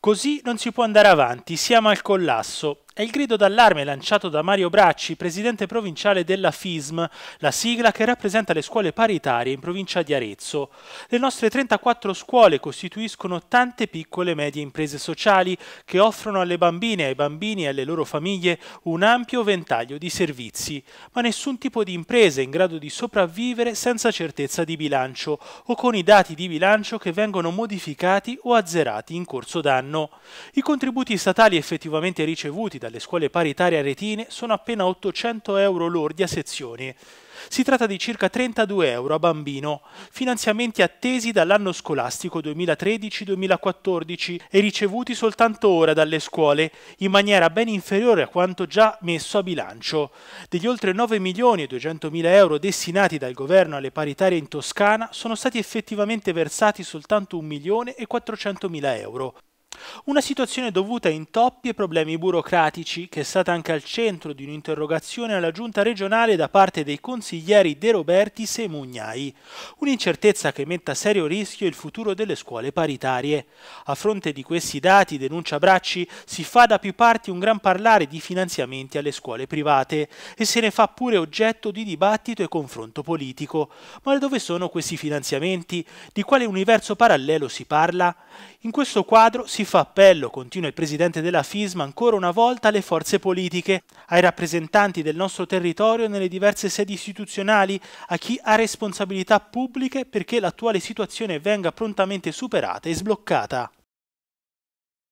Così non si può andare avanti, siamo al collasso. È il grido d'allarme lanciato da Mario Bracci, presidente provinciale della FISM, la sigla che rappresenta le scuole paritarie in provincia di Arezzo. Le nostre 34 scuole costituiscono tante piccole e medie imprese sociali che offrono alle bambine, ai bambini e alle loro famiglie un ampio ventaglio di servizi, ma nessun tipo di impresa è in grado di sopravvivere senza certezza di bilancio o con i dati di bilancio che vengono modificati o azzerati in corso d'anno. I contributi statali effettivamente ricevuti da dalle scuole paritarie aretine sono appena 800 euro lordi a sezione. Si tratta di circa 32 euro a bambino, finanziamenti attesi dall'anno scolastico 2013-2014 e ricevuti soltanto ora dalle scuole, in maniera ben inferiore a quanto già messo a bilancio. Degli oltre 9 milioni e 200 mila euro destinati dal governo alle paritarie in Toscana sono stati effettivamente versati soltanto 1 milione e 400 mila euro. Una situazione dovuta a intoppi e problemi burocratici, che è stata anche al centro di un'interrogazione alla giunta regionale da parte dei consiglieri De Robertis e Mugnai. Un'incertezza che mette a serio rischio il futuro delle scuole paritarie. A fronte di questi dati, denuncia Bracci, si fa da più parti un gran parlare di finanziamenti alle scuole private e se ne fa pure oggetto di dibattito e confronto politico. Ma dove sono questi finanziamenti? Di quale universo parallelo si parla? In questo quadro si fa appello, continua il presidente della FISMA, ancora una volta alle forze politiche, ai rappresentanti del nostro territorio nelle diverse sedi istituzionali, a chi ha responsabilità pubbliche perché l'attuale situazione venga prontamente superata e sbloccata.